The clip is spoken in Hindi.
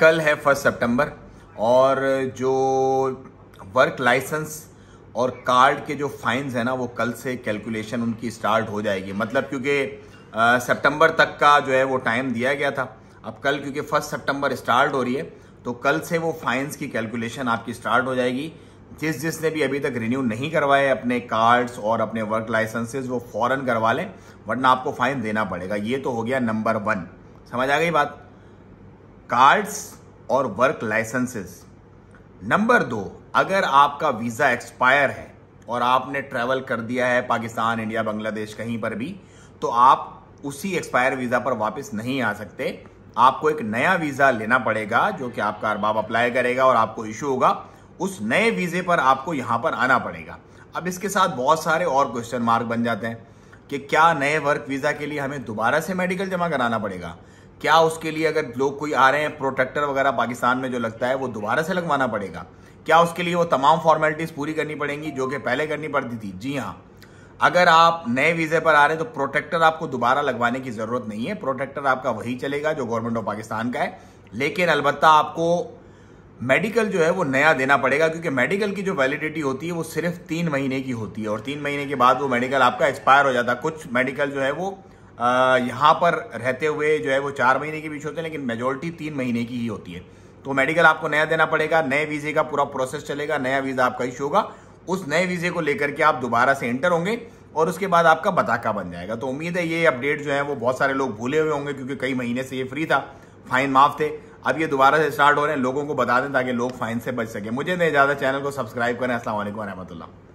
कल है फर्स्ट सितंबर और जो वर्क लाइसेंस और कार्ड के जो फाइन्स है ना वो कल से कैलकुलेशन उनकी स्टार्ट हो जाएगी मतलब क्योंकि सितंबर तक का जो है वो टाइम दिया गया था अब कल क्योंकि फर्स्ट सितंबर स्टार्ट हो रही है तो कल से वो फाइन्स की कैलकुलेशन आपकी स्टार्ट हो जाएगी जिस जिसने भी अभी तक रिन्यू नहीं करवाए अपने कार्ड्स और अपने वर्क लाइसेंसेज वो फौरन करवा लें वरना आपको फाइन देना पड़ेगा ये तो हो गया नंबर वन समझ आ गई बात कार्ड्स और वर्क लाइसेंसेस नंबर दो अगर आपका वीज़ा एक्सपायर है और आपने ट्रैवल कर दिया है पाकिस्तान इंडिया बांग्लादेश कहीं पर भी तो आप उसी एक्सपायर वीज़ा पर वापस नहीं आ सकते आपको एक नया वीज़ा लेना पड़ेगा जो कि आपका अरबाब अप्लाई करेगा और आपको इशू होगा उस नए वीज़े पर आपको यहाँ पर आना पड़ेगा अब इसके साथ बहुत सारे और क्वेश्चन मार्क बन जाते हैं कि क्या नए वर्क वीज़ा के लिए हमें दोबारा से मेडिकल जमा कराना पड़ेगा क्या उसके लिए अगर लोग कोई आ रहे हैं प्रोटेक्टर वगैरह पाकिस्तान में जो लगता है वो दोबारा से लगवाना पड़ेगा क्या उसके लिए वो तमाम फॉर्मेलिटीज़ पूरी करनी पड़ेंगी जो कि पहले करनी पड़ती थी जी हाँ अगर आप नए वीज़े पर आ रहे हैं तो प्रोटेक्टर आपको दोबारा लगवाने की ज़रूरत नहीं है प्रोटेक्टर आपका वही चलेगा जो गवर्नमेंट ऑफ पाकिस्तान का है लेकिन अलबत्ता आपको मेडिकल जो है वो नया देना पड़ेगा क्योंकि मेडिकल की जो वैलिडिटी होती है वो सिर्फ तीन महीने की होती है और तीन महीने के बाद वो मेडिकल आपका एक्सपायर हो जाता है कुछ मेडिकल जो है वो यहाँ पर रहते हुए जो है वो चार महीने के बीच होते हैं लेकिन मेजोरिटी तीन महीने की ही होती है तो मेडिकल आपको नया देना पड़ेगा नए वीज़े का पूरा प्रोसेस चलेगा नया वीज़ा आपका इश्यू होगा उस नए वीज़े को लेकर के आप दोबारा से एंटर होंगे और उसके बाद आपका बताका बन जाएगा तो उम्मीद है ये अपडेट जो है वो बहुत सारे लोग भूले हुए होंगे क्योंकि कई महीने से ये फ्री था फाइन माफ थे अब ये दोबारा से स्टार्ट हो रहे हैं लोगों को बता दें ताकि लोग फाइन से बच सके मुझे नहीं ज़्यादा चैनल को सब्सक्राइब करें असल वरहमल्ला